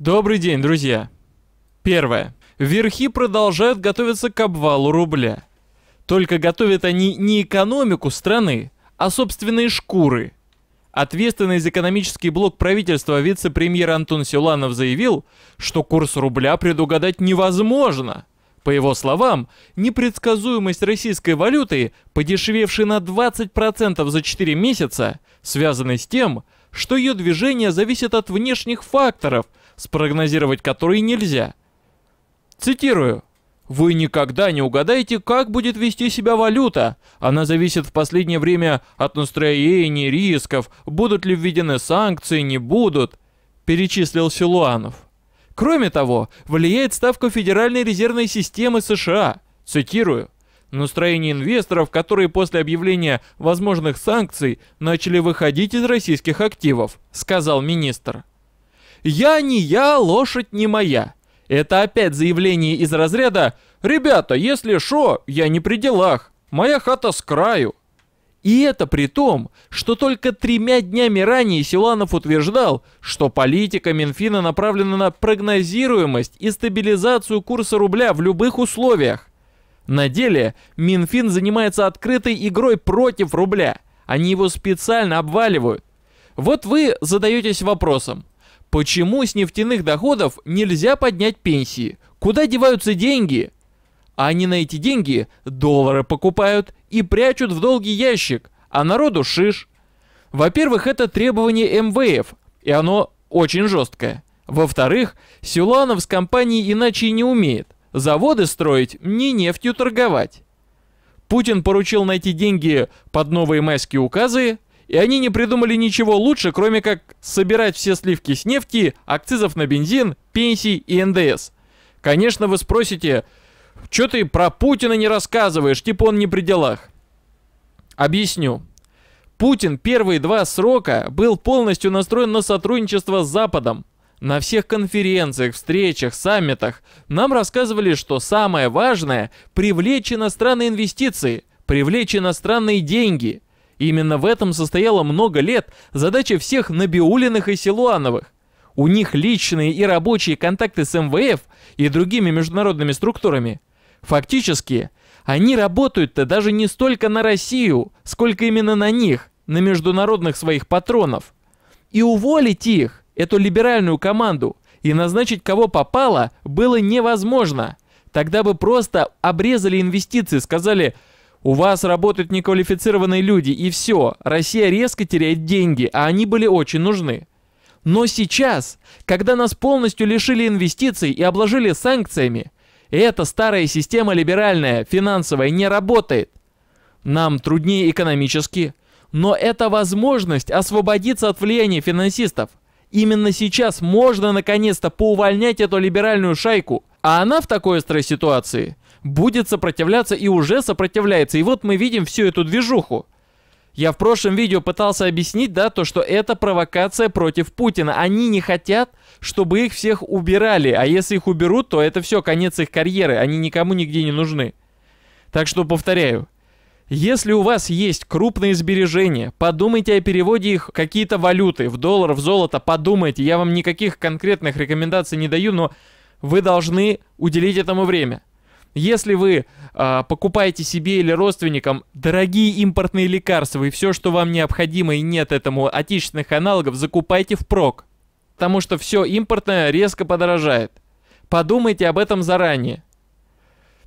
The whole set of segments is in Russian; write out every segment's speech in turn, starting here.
Добрый день, друзья. Первое. Верхи продолжают готовиться к обвалу рубля. Только готовят они не экономику страны, а собственные шкуры. Ответственный за экономический блок правительства вице-премьер Антон Силанов заявил, что курс рубля предугадать невозможно. По его словам, непредсказуемость российской валюты, подешевевшей на 20% за 4 месяца, связана с тем, что ее движение зависит от внешних факторов – спрогнозировать который нельзя. Цитирую. Вы никогда не угадаете, как будет вести себя валюта. Она зависит в последнее время от настроений, рисков, будут ли введены санкции, не будут, перечислил Силуанов. Кроме того, влияет ставка Федеральной резервной системы США. Цитирую. Настроение инвесторов, которые после объявления возможных санкций начали выходить из российских активов, сказал министр. «Я не я, лошадь не моя». Это опять заявление из разряда «Ребята, если шо, я не при делах, моя хата с краю». И это при том, что только тремя днями ранее Силанов утверждал, что политика Минфина направлена на прогнозируемость и стабилизацию курса рубля в любых условиях. На деле Минфин занимается открытой игрой против рубля. Они его специально обваливают. Вот вы задаетесь вопросом, Почему с нефтяных доходов нельзя поднять пенсии? Куда деваются деньги? А они на эти деньги доллары покупают и прячут в долгий ящик, а народу шиш. Во-первых, это требование МВФ, и оно очень жесткое. Во-вторых, Силуанов с компанией иначе и не умеет. Заводы строить, не нефтью торговать. Путин поручил найти деньги под новые майские указы, и они не придумали ничего лучше, кроме как собирать все сливки с нефти, акцизов на бензин, пенсий и НДС. Конечно, вы спросите, что ты про Путина не рассказываешь, типа он не при делах. Объясню. Путин первые два срока был полностью настроен на сотрудничество с Западом. На всех конференциях, встречах, саммитах нам рассказывали, что самое важное – привлечь иностранные инвестиции, привлечь иностранные деньги – и именно в этом состояла много лет задача всех Набиулиных и Силуановых. У них личные и рабочие контакты с МВФ и другими международными структурами. Фактически, они работают-то даже не столько на Россию, сколько именно на них, на международных своих патронов. И уволить их, эту либеральную команду, и назначить кого попало, было невозможно. Тогда бы просто обрезали инвестиции, сказали – у вас работают неквалифицированные люди, и все. Россия резко теряет деньги, а они были очень нужны. Но сейчас, когда нас полностью лишили инвестиций и обложили санкциями, эта старая система либеральная, финансовая, не работает. Нам труднее экономически, но это возможность освободиться от влияния финансистов. Именно сейчас можно наконец-то поувольнять эту либеральную шайку. А она в такой острой ситуации будет сопротивляться и уже сопротивляется. И вот мы видим всю эту движуху. Я в прошлом видео пытался объяснить, да, то, что это провокация против Путина. Они не хотят, чтобы их всех убирали. А если их уберут, то это все, конец их карьеры. Они никому нигде не нужны. Так что повторяю. Если у вас есть крупные сбережения, подумайте о переводе их в какие-то валюты, в доллар, в золото, подумайте. Я вам никаких конкретных рекомендаций не даю, но вы должны уделить этому время. Если вы э, покупаете себе или родственникам дорогие импортные лекарства и все, что вам необходимо и нет этому отечественных аналогов, закупайте впрок. Потому что все импортное резко подорожает. Подумайте об этом заранее.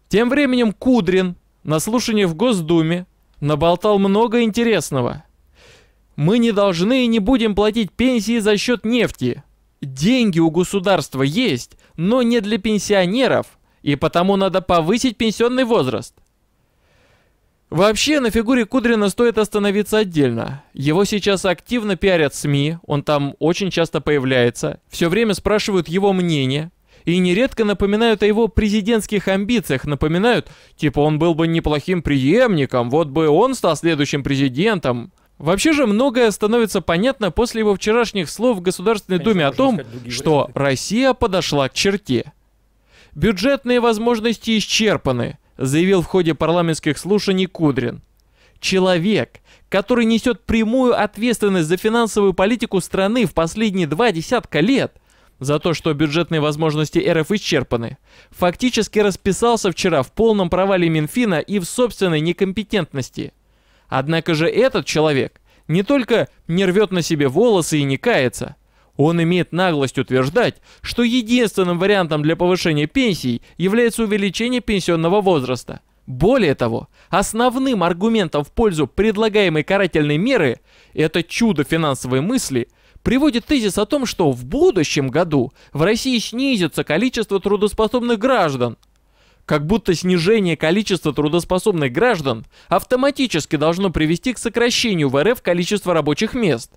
Тем временем Кудрин на слушании в Госдуме наболтал много интересного. Мы не должны и не будем платить пенсии за счет нефти. Деньги у государства есть, но не для пенсионеров, и потому надо повысить пенсионный возраст. Вообще, на фигуре Кудрина стоит остановиться отдельно. Его сейчас активно пиарят СМИ, он там очень часто появляется, все время спрашивают его мнение и нередко напоминают о его президентских амбициях, напоминают, типа он был бы неплохим преемником, вот бы он стал следующим президентом. Вообще же многое становится понятно после его вчерашних слов в Государственной Конечно, Думе о том, что Россия подошла к черте. Бюджетные возможности исчерпаны, заявил в ходе парламентских слушаний Кудрин. Человек, который несет прямую ответственность за финансовую политику страны в последние два десятка лет, за то, что бюджетные возможности РФ исчерпаны, фактически расписался вчера в полном провале Минфина и в собственной некомпетентности. Однако же этот человек не только не рвет на себе волосы и не кается, он имеет наглость утверждать, что единственным вариантом для повышения пенсий является увеличение пенсионного возраста – более того, основным аргументом в пользу предлагаемой карательной меры это чудо финансовой мысли приводит тезис о том, что в будущем году в России снизится количество трудоспособных граждан. Как будто снижение количества трудоспособных граждан автоматически должно привести к сокращению в РФ количества рабочих мест.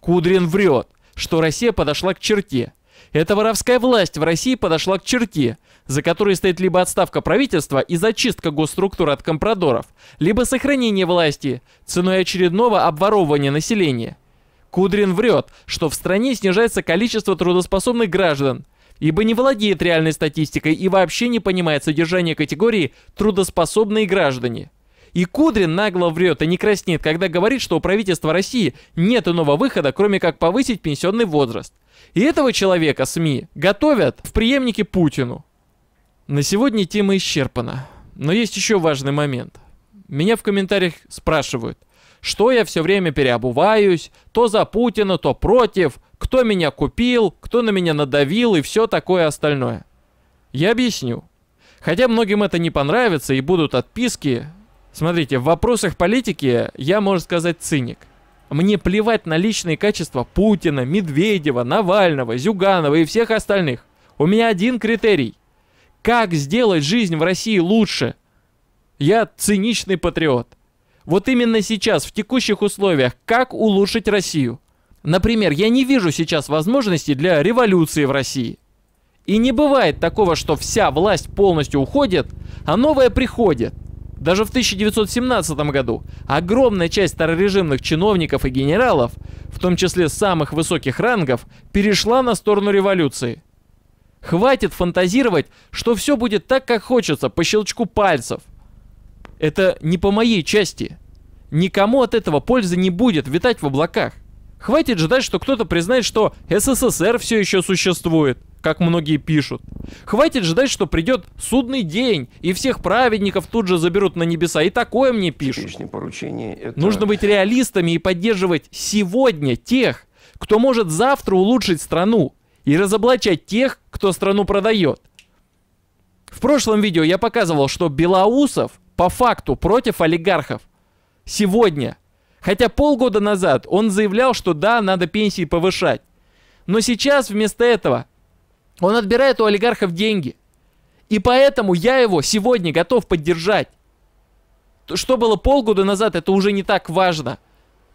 Кудрин врет, что Россия подошла к черте. Это воровская власть в России подошла к черте, за которой стоит либо отставка правительства и зачистка госструктуры от компрадоров, либо сохранение власти ценой очередного обворовывания населения – Кудрин врет, что в стране снижается количество трудоспособных граждан, ибо не владеет реальной статистикой и вообще не понимает содержание категории «трудоспособные граждане». И Кудрин нагло врет и не краснеет, когда говорит, что у правительства России нет иного выхода, кроме как повысить пенсионный возраст. И этого человека СМИ готовят в преемнике Путину. На сегодня тема исчерпана. Но есть еще важный момент. Меня в комментариях спрашивают, что я все время переобуваюсь, то за Путина, то против, кто меня купил, кто на меня надавил и все такое остальное. Я объясню. Хотя многим это не понравится и будут отписки. Смотрите, в вопросах политики я, можно сказать, циник. Мне плевать на личные качества Путина, Медведева, Навального, Зюганова и всех остальных. У меня один критерий. Как сделать жизнь в России лучше? Я циничный патриот. Вот именно сейчас, в текущих условиях, как улучшить Россию? Например, я не вижу сейчас возможности для революции в России. И не бывает такого, что вся власть полностью уходит, а новая приходит. Даже в 1917 году огромная часть старорежимных чиновников и генералов, в том числе самых высоких рангов, перешла на сторону революции. Хватит фантазировать, что все будет так, как хочется, по щелчку пальцев – это не по моей части. Никому от этого пользы не будет витать в облаках. Хватит ждать, что кто-то признает, что СССР все еще существует, как многие пишут. Хватит ждать, что придет судный день, и всех праведников тут же заберут на небеса. И такое мне пишут. Это... Нужно быть реалистами и поддерживать сегодня тех, кто может завтра улучшить страну, и разоблачать тех, кто страну продает. В прошлом видео я показывал, что Белоусов по факту против олигархов. Сегодня. Хотя полгода назад он заявлял, что да, надо пенсии повышать. Но сейчас вместо этого он отбирает у олигархов деньги. И поэтому я его сегодня готов поддержать. Что было полгода назад, это уже не так важно.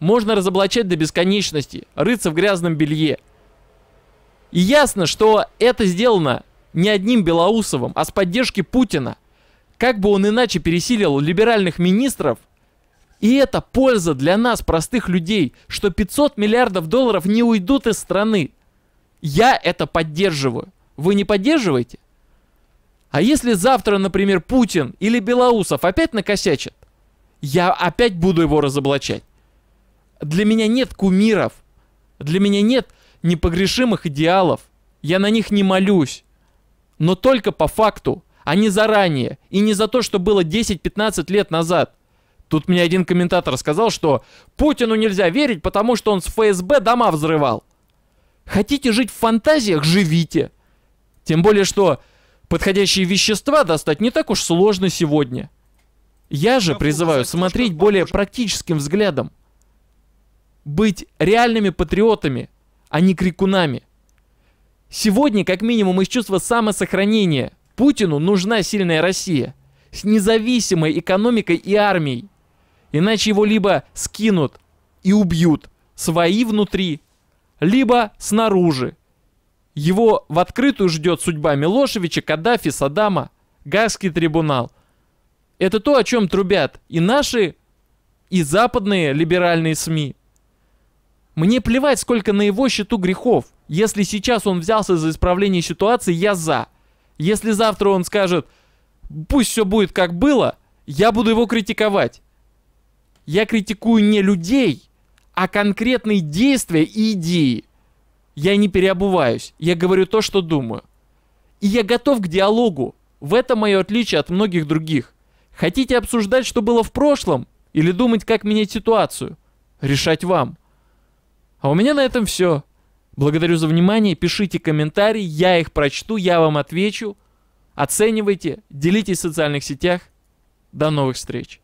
Можно разоблачать до бесконечности, рыться в грязном белье. И ясно, что это сделано не одним Белоусовым, а с поддержки Путина – как бы он иначе пересилил либеральных министров? И это польза для нас, простых людей, что 500 миллиардов долларов не уйдут из страны. Я это поддерживаю. Вы не поддерживаете? А если завтра, например, Путин или Белоусов опять накосячат, я опять буду его разоблачать. Для меня нет кумиров. Для меня нет непогрешимых идеалов. Я на них не молюсь. Но только по факту а не заранее. И не за то, что было 10-15 лет назад. Тут мне один комментатор сказал, что Путину нельзя верить, потому что он с ФСБ дома взрывал. Хотите жить в фантазиях? Живите. Тем более, что подходящие вещества достать не так уж сложно сегодня. Я же призываю смотреть более практическим взглядом. Быть реальными патриотами, а не крикунами. Сегодня, как минимум, из чувства самосохранения – Путину нужна сильная Россия с независимой экономикой и армией. Иначе его либо скинут и убьют свои внутри, либо снаружи. Его в открытую ждет судьба Милошевича, Каддафи, Саддама, Гаагский трибунал. Это то, о чем трубят и наши, и западные либеральные СМИ. Мне плевать, сколько на его счету грехов. Если сейчас он взялся за исправление ситуации, я за. Если завтра он скажет, пусть все будет как было, я буду его критиковать. Я критикую не людей, а конкретные действия и идеи. Я не переобуваюсь, я говорю то, что думаю. И я готов к диалогу. В этом мое отличие от многих других. Хотите обсуждать, что было в прошлом? Или думать, как менять ситуацию? Решать вам. А у меня на этом все. Благодарю за внимание. Пишите комментарии, я их прочту, я вам отвечу. Оценивайте, делитесь в социальных сетях. До новых встреч.